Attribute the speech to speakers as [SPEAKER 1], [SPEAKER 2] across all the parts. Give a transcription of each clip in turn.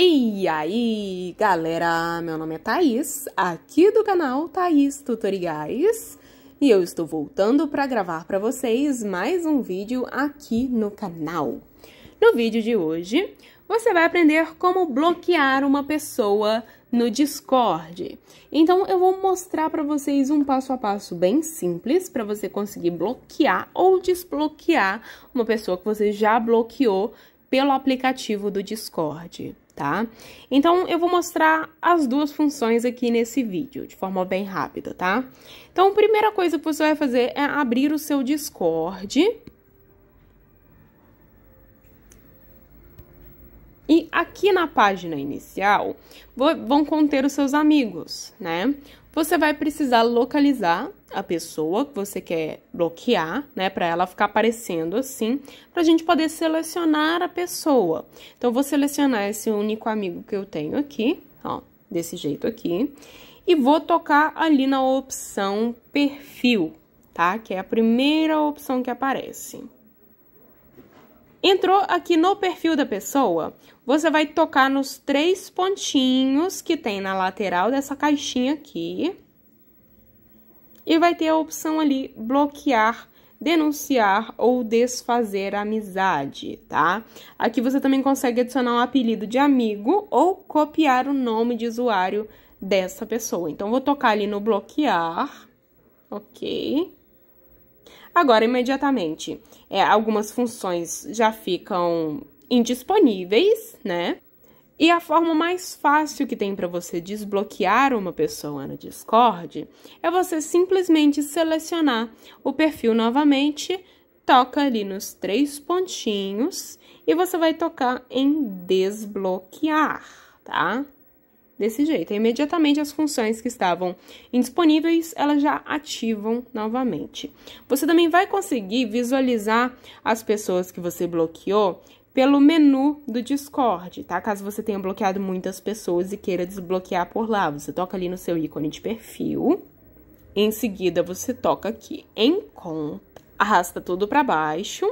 [SPEAKER 1] E aí, galera, meu nome é Thaís, aqui do canal Thaís Tutoriais, e eu estou voltando para gravar para vocês mais um vídeo aqui no canal. No vídeo de hoje, você vai aprender como bloquear uma pessoa no Discord. Então, eu vou mostrar para vocês um passo a passo bem simples para você conseguir bloquear ou desbloquear uma pessoa que você já bloqueou pelo aplicativo do Discord tá? Então, eu vou mostrar as duas funções aqui nesse vídeo, de forma bem rápida, tá? Então, a primeira coisa que você vai fazer é abrir o seu Discord. E aqui na página inicial, vão conter os seus amigos, né? Você vai precisar localizar a pessoa que você quer bloquear, né, para ela ficar aparecendo assim, para a gente poder selecionar a pessoa. Então, vou selecionar esse único amigo que eu tenho aqui, ó, desse jeito aqui, e vou tocar ali na opção perfil, tá? Que é a primeira opção que aparece. Entrou aqui no perfil da pessoa, você vai tocar nos três pontinhos que tem na lateral dessa caixinha aqui e vai ter a opção ali bloquear, denunciar ou desfazer a amizade, tá? Aqui você também consegue adicionar um apelido de amigo ou copiar o nome de usuário dessa pessoa. Então, vou tocar ali no bloquear, ok? Agora, imediatamente, é, algumas funções já ficam indisponíveis, né? E a forma mais fácil que tem para você desbloquear uma pessoa no Discord é você simplesmente selecionar o perfil novamente, toca ali nos três pontinhos e você vai tocar em desbloquear, tá? Desse jeito, imediatamente as funções que estavam indisponíveis, elas já ativam novamente. Você também vai conseguir visualizar as pessoas que você bloqueou pelo menu do Discord, tá? Caso você tenha bloqueado muitas pessoas e queira desbloquear por lá, você toca ali no seu ícone de perfil. Em seguida, você toca aqui em conta, arrasta tudo para baixo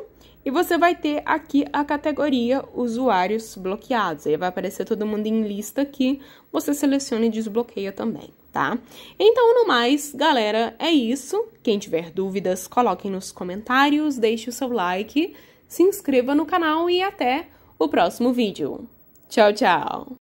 [SPEAKER 1] e você vai ter aqui a categoria usuários bloqueados. Aí vai aparecer todo mundo em lista aqui, você seleciona e desbloqueia também, tá? Então, no mais, galera, é isso. Quem tiver dúvidas, coloquem nos comentários, deixe o seu like se inscreva no canal e até o próximo vídeo. Tchau, tchau!